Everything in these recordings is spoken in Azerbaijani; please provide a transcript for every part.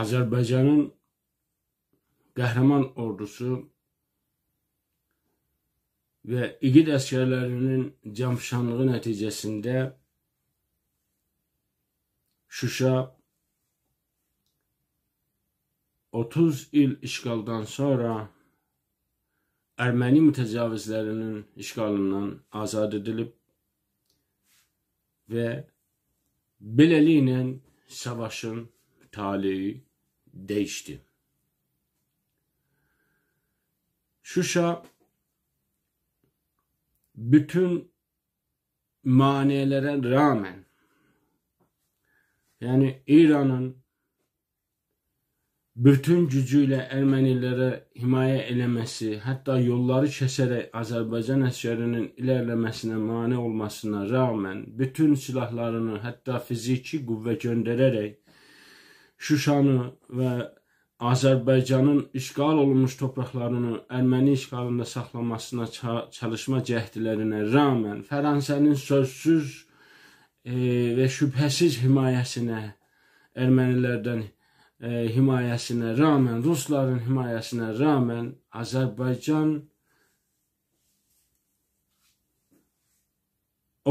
Azərbaycanın qəhrəman ordusu və igid əskərlərinin cəmşanlığı nəticəsində Şuşa 30 il işğaldan sonra Erməni mütəcavizlərinin işğalından azad edilib və beləliklə savaşın taleyi değişti. Şuşa bütün manelere rağmen yani İran'ın bütün gücüyle Ermenilere himaye eləməsi, hatta yolları kəsərək Azerbaycan əsgərinin ilerlemesine mane olmasına rağmen bütün silahlarını, hatta fiziki qüvvə göndererek Şuşanı və Azərbaycanın işğal olunmuş torpaqlarını Erməni işğalında saxlamasına çalışma cəhdlərinə rəğmen Fransa'nın sözsüz e, və şübhəsiz himayəsinə ermənilərdən e, himayəsinə rəğmen rusların himayəsinə rəğmen Azərbaycan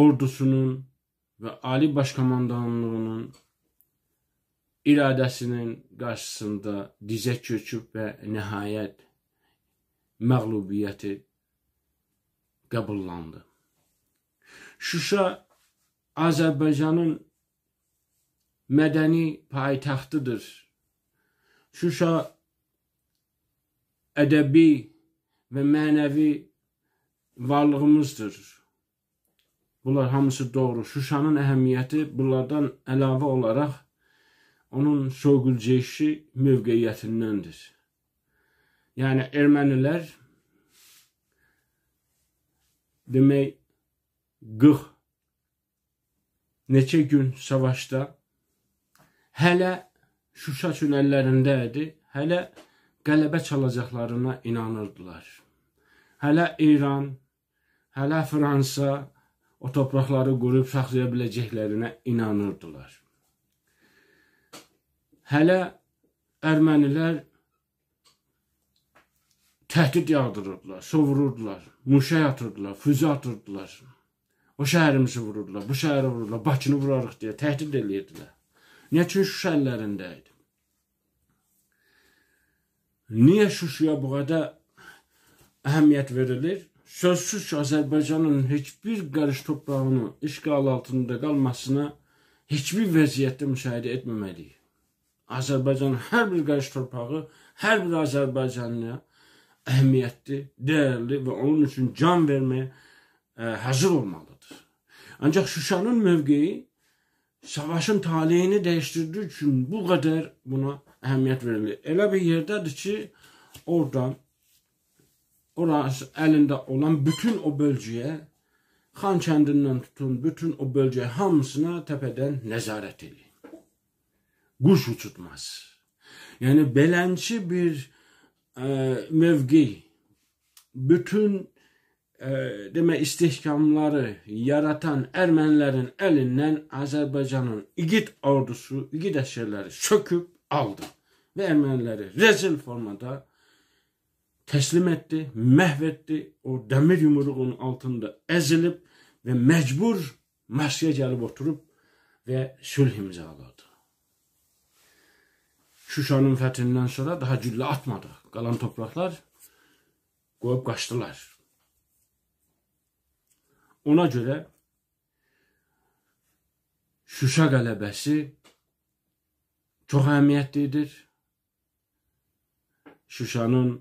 ordusunun və ali baş komandanlığının iradəsinin qarşısında dizə köçüb və nəhayət məğlubiyyəti qəbullandı. Şuşa Azərbaycanın mədəni paytaxtıdır. Şuşa ədəbi və mənəvi varlığımızdır. Bunlar hamısı doğru. Şuşanın əhəmiyyəti bunlardan əlavə olaraq onun şoqul ceşi mövqeyyətindəndir. Yəni ermənilər demək 40 neçə gün savaşda hələ Şuşa tünəllərində idi, hələ qələbə çalacaqlarına inanırdılar. Hələ İran, hələ Fransa o torpaqları qurub saxlaya biləcəklərinə inanırdılar hələ ermənilər təhdid yağdırırdılar, sovururdular, muşa yatırdılar, füzə atırdılar. O şəhərimizi vururdular, bu şəhəri vururdular, Bakını vurarıq deyə təhdid edirdilər. Niyə ki, Şuşa əllərində idi. Niyə Şuşaya bu qədər əhəmiyyət verilir? Sözsüz ki, Azərbaycanın heç bir qarış torpağının işğal altında qalmasına heç bir vəziyyətdə müşahidə etməməliyik. Azərbaycan hər bir qarış torpağı, hər bir Azərbaycanlıya əhəmiyyətli, dəyərli və onun üçün can verməyə ə, e, hazır olmalıdır. Ancaq Şuşanın mövqeyi savaşın taleyini dəyişdirdiyi üçün bu qədər buna əhəmiyyət verilir. Elə bir yerdədir ki, orada orası əlində olan bütün o bölgəyə Xan kəndindən tutun, bütün o bölgə hamısına təpədən nəzarət edir. kuş uçutmaz. Yani belençi bir e, mevgi, bütün e, deme istihkamları yaratan Ermenilerin elinden Azerbaycan'ın İgit ordusu, İgit eşyaları söküp aldı. Ve Ermenileri rezil formada teslim etti, mehvetti. O demir yumruğun altında ezilip ve mecbur Marsya gelip oturup ve sülh imzaladı. Şuşanın fəthindən sonra daha güllə atmadıq. Qalan torpaqlar qoyub qaçdılar. Ona görə Şuşa qələbəsi çox əhəmiyyətlidir. Şuşanın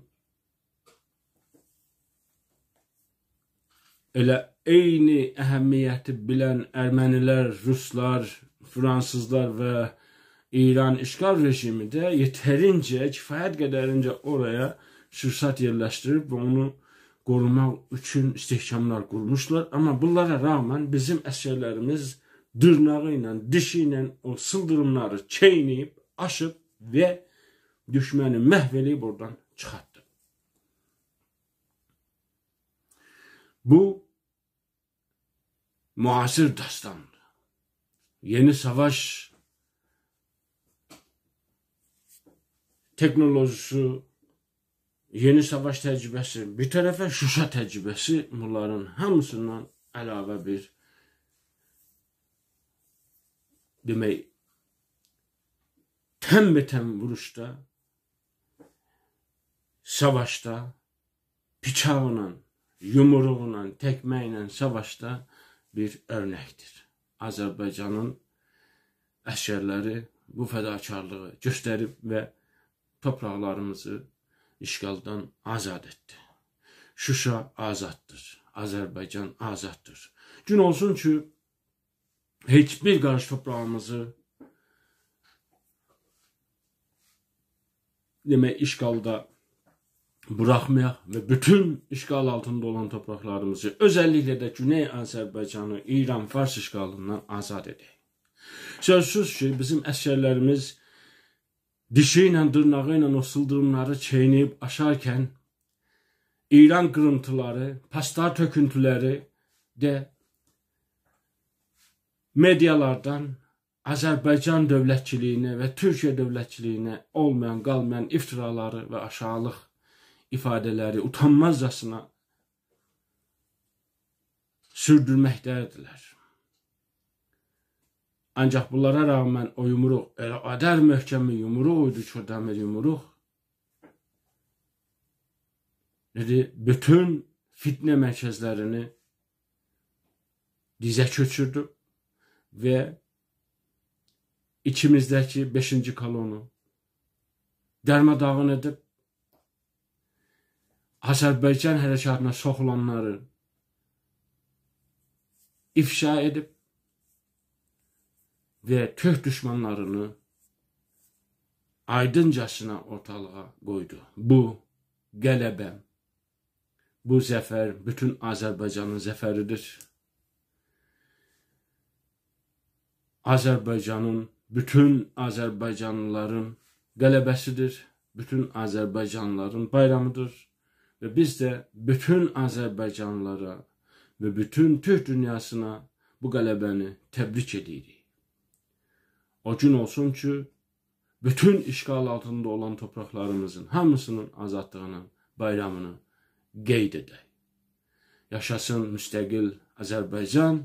elə eyni əhəmiyyəti bilən ermənilər, ruslar, fransızlar və İran işğal rejimi də yetərincə, kifayət qədərincə oraya sürsat yerləşdirib və onu qorumaq üçün istehkamlar qurmuşlar. Amma bunlara rağmen bizim əsgərlərimiz dırnağı ilə, dişi ilə o sıldırımları çeynəyib, aşıb və düşməni məhv eləyib oradan çıxartdı. Bu müasir dastandır. Yeni savaş texnolojisi, yeni savaş təcrübəsi, bir tərəfə Şuşa təcrübəsi bunların hamısından əlavə bir demək tənbətən vuruşda savaşda bıçaqla, yumruğla, təkmə ilə savaşda bir örnəkdir. Azərbaycanın əsgərləri bu fədakarlığı göstərib və torpaqlarımızı işğaldan azad etdi. Şuşa azaddır. Azərbaycan azaddır. Gün olsun ki heç bir qarış torpağımızı demək işğalda buraxmayaq və bütün işğal altında olan torpaqlarımızı, özəlliklə də Güney Azərbaycanı İran Fars işğalından azad edək. Sözsüz ki, bizim əskərlərimiz dişi ilə dırnağı ilə o sıldırımları çeynəyib aşarkən İran qırıntıları, pastar töküntüləri də medialardan Azərbaycan dövlətçiliyinə və Türkiyə dövlətçiliyinə olmayan, qalmayan iftiraları və aşağılıq ifadələri utanmazcasına sürdürməkdədirlər. Ancaq bunlara rağmen o yumruq elə ədər möhkəm bir yumruq idi ki, o dəmir yumruq. Dedi, bütün fitnə mərkəzlərini dizə köçürdü və içimizdəki 5-ci kolonu dərmadağın edib Azərbaycan hərəkatına soxulanları ifşa edib ve köh düşmanlarını aydıncasına ortalığa qoydu. Bu qələbə, bu zəfər bütün Azərbaycanın zəfəridir. Azərbaycanın, bütün Azərbaycanlıların qələbəsidir, bütün Azərbaycanlıların bayramıdır və biz də bütün Azərbaycanlılara və bütün Türk dünyasına bu qələbəni təbrik edirik. O gün olsun ki, bütün işğal altında olan torpaqlarımızın hamısının azadlığını, bayramını qeyd edək. Yaşasın müstəqil Azərbaycan!